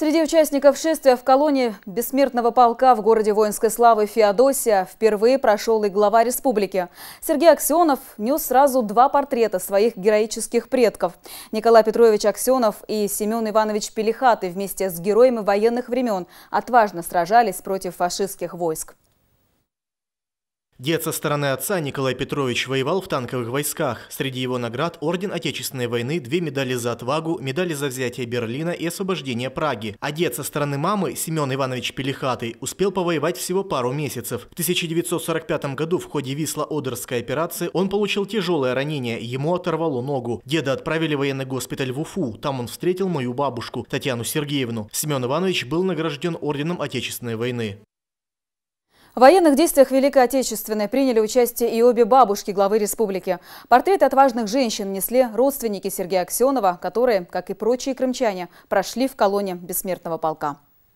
Среди участников шествия в колонии бессмертного полка в городе воинской славы Феодосия впервые прошел и глава республики. Сергей Аксенов нес сразу два портрета своих героических предков. Николай Петрович Аксенов и Семен Иванович Пелихаты вместе с героями военных времен отважно сражались против фашистских войск. Дед со стороны отца Николай Петрович воевал в танковых войсках. Среди его наград – Орден Отечественной войны, две медали за отвагу, медали за взятие Берлина и освобождение Праги. А дед со стороны мамы, Семен Иванович Пелихатый, успел повоевать всего пару месяцев. В 1945 году в ходе Висла-Одерской операции он получил тяжелое ранение, ему оторвало ногу. Деда отправили в военный госпиталь в Уфу, там он встретил мою бабушку, Татьяну Сергеевну. Семен Иванович был награжден Орденом Отечественной войны. В военных действиях Великой Отечественной приняли участие и обе бабушки главы республики. Портреты отважных женщин несли родственники Сергея Аксенова, которые, как и прочие крымчане, прошли в колонне бессмертного полка.